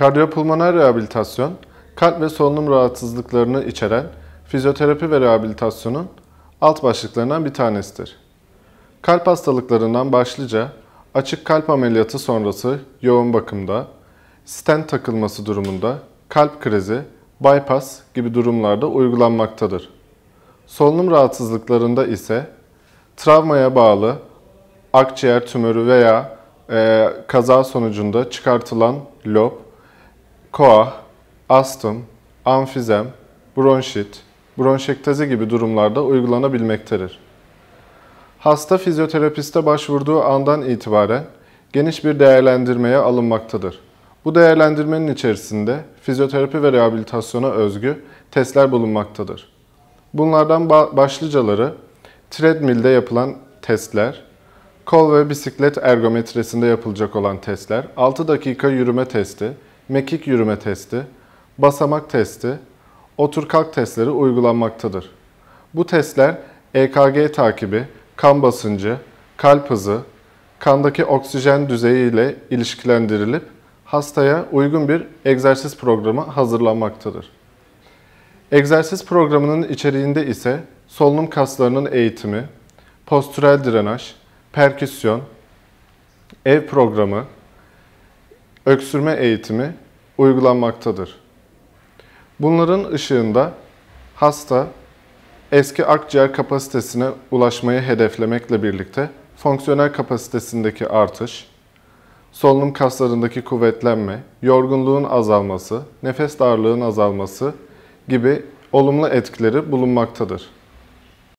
Kardiyopulmoner rehabilitasyon, kalp ve solunum rahatsızlıklarını içeren fizyoterapi ve rehabilitasyonun alt başlıklarından bir tanesidir. Kalp hastalıklarından başlıca açık kalp ameliyatı sonrası yoğun bakımda, stent takılması durumunda, kalp krizi, bypass gibi durumlarda uygulanmaktadır. Solunum rahatsızlıklarında ise travmaya bağlı akciğer tümörü veya e, kaza sonucunda çıkartılan lob, koa, astım, amfizem, bronşit, bronşektazi gibi durumlarda uygulanabilmektedir. Hasta fizyoterapiste başvurduğu andan itibaren geniş bir değerlendirmeye alınmaktadır. Bu değerlendirmenin içerisinde fizyoterapi ve rehabilitasyona özgü testler bulunmaktadır. Bunlardan başlıcaları treadmill'de yapılan testler, kol ve bisiklet ergometresinde yapılacak olan testler, 6 dakika yürüme testi, mekik yürüme testi, basamak testi, otur kalk testleri uygulanmaktadır. Bu testler EKG takibi, kan basıncı, kalp hızı, kandaki oksijen düzeyi ile ilişkilendirilip hastaya uygun bir egzersiz programı hazırlanmaktadır. Egzersiz programının içeriğinde ise solunum kaslarının eğitimi, postürel drenaj, perküsyon, ev programı, öksürme eğitimi uygulanmaktadır. Bunların ışığında hasta eski akciğer kapasitesine ulaşmayı hedeflemekle birlikte fonksiyonel kapasitesindeki artış, solunum kaslarındaki kuvvetlenme, yorgunluğun azalması, nefes darlığın azalması gibi olumlu etkileri bulunmaktadır.